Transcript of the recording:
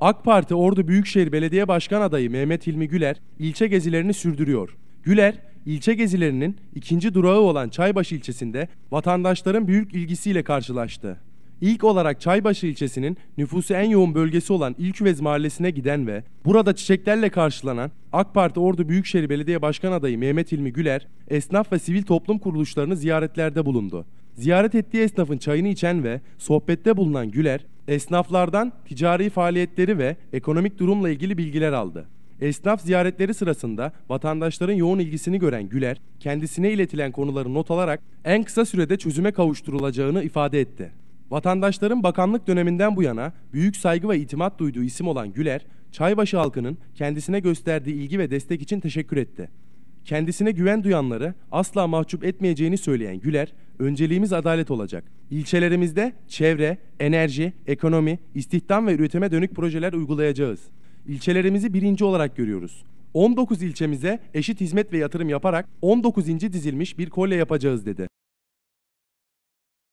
AK Parti Ordu Büyükşehir Belediye Başkan adayı Mehmet Hilmi Güler ilçe gezilerini sürdürüyor. Güler, ilçe gezilerinin ikinci durağı olan Çaybaşı ilçesinde vatandaşların büyük ilgisiyle karşılaştı. İlk olarak Çaybaşı ilçesinin nüfusu en yoğun bölgesi olan İlküvez mahallesine giden ve burada çiçeklerle karşılanan AK Parti Ordu Büyükşehir Belediye Başkan adayı Mehmet Hilmi Güler, esnaf ve sivil toplum kuruluşlarını ziyaretlerde bulundu. Ziyaret ettiği esnafın çayını içen ve sohbette bulunan Güler, esnaflardan ticari faaliyetleri ve ekonomik durumla ilgili bilgiler aldı. Esnaf ziyaretleri sırasında vatandaşların yoğun ilgisini gören Güler, kendisine iletilen konuları not alarak en kısa sürede çözüme kavuşturulacağını ifade etti. Vatandaşların bakanlık döneminden bu yana büyük saygı ve itimat duyduğu isim olan Güler, Çaybaşı halkının kendisine gösterdiği ilgi ve destek için teşekkür etti. Kendisine güven duyanları asla mahcup etmeyeceğini söyleyen Güler, önceliğimiz adalet olacak. İlçelerimizde çevre, enerji, ekonomi, istihdam ve üretime dönük projeler uygulayacağız. İlçelerimizi birinci olarak görüyoruz. 19 ilçemize eşit hizmet ve yatırım yaparak 19. dizilmiş bir kolye yapacağız dedi.